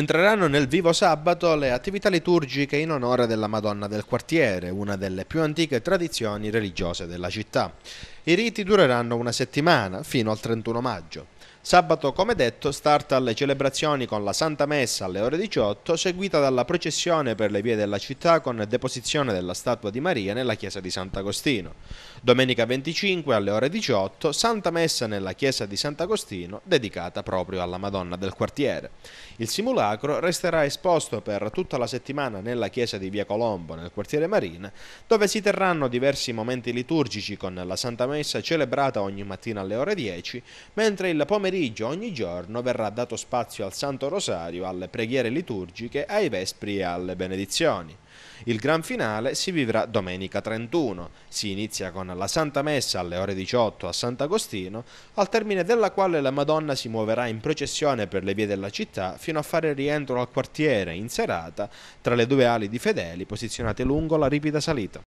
Entreranno nel vivo sabato le attività liturgiche in onore della Madonna del quartiere, una delle più antiche tradizioni religiose della città. I riti dureranno una settimana, fino al 31 maggio. Sabato, come detto, start alle celebrazioni con la Santa Messa alle ore 18, seguita dalla processione per le vie della città con deposizione della statua di Maria nella chiesa di Sant'Agostino. Domenica 25 alle ore 18, Santa Messa nella chiesa di Sant'Agostino, dedicata proprio alla Madonna del quartiere. Il simulacro resterà esposto per tutta la settimana nella chiesa di Via Colombo, nel quartiere Marina, dove si terranno diversi momenti liturgici con la Santa Messa celebrata ogni mattina alle ore 10, mentre il pomeriggio pomeriggio ogni giorno verrà dato spazio al Santo Rosario, alle preghiere liturgiche, ai vespri e alle benedizioni. Il gran finale si vivrà domenica 31. Si inizia con la Santa Messa alle ore 18 a Sant'Agostino, al termine della quale la Madonna si muoverà in processione per le vie della città fino a fare rientro al quartiere in serata tra le due ali di fedeli posizionate lungo la ripida salita.